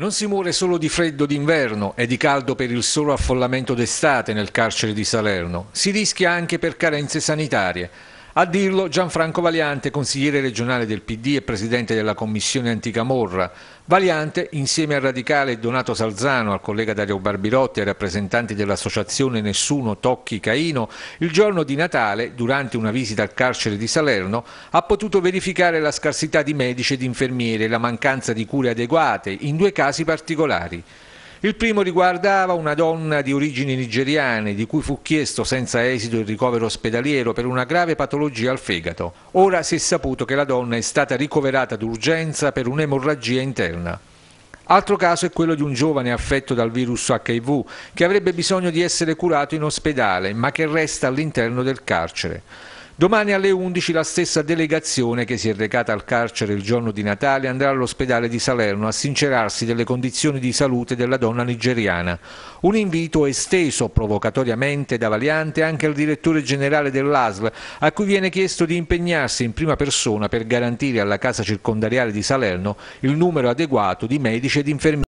Non si muore solo di freddo d'inverno e di caldo per il solo affollamento d'estate nel carcere di Salerno, si rischia anche per carenze sanitarie. A dirlo Gianfranco Valiante, consigliere regionale del PD e presidente della commissione anticamorra. Valiante, insieme al radicale Donato Salzano, al collega Dario Barbirotti e ai rappresentanti dell'associazione Nessuno Tocchi Caino, il giorno di Natale, durante una visita al carcere di Salerno, ha potuto verificare la scarsità di medici e infermieri e la mancanza di cure adeguate, in due casi particolari. Il primo riguardava una donna di origini nigeriane di cui fu chiesto senza esito il ricovero ospedaliero per una grave patologia al fegato. Ora si è saputo che la donna è stata ricoverata d'urgenza per un'emorragia interna. Altro caso è quello di un giovane affetto dal virus HIV che avrebbe bisogno di essere curato in ospedale ma che resta all'interno del carcere. Domani alle 11 la stessa delegazione che si è recata al carcere il giorno di Natale andrà all'ospedale di Salerno a sincerarsi delle condizioni di salute della donna nigeriana. Un invito esteso provocatoriamente da Valiante anche al direttore generale dell'ASL a cui viene chiesto di impegnarsi in prima persona per garantire alla casa circondariale di Salerno il numero adeguato di medici ed infermieri.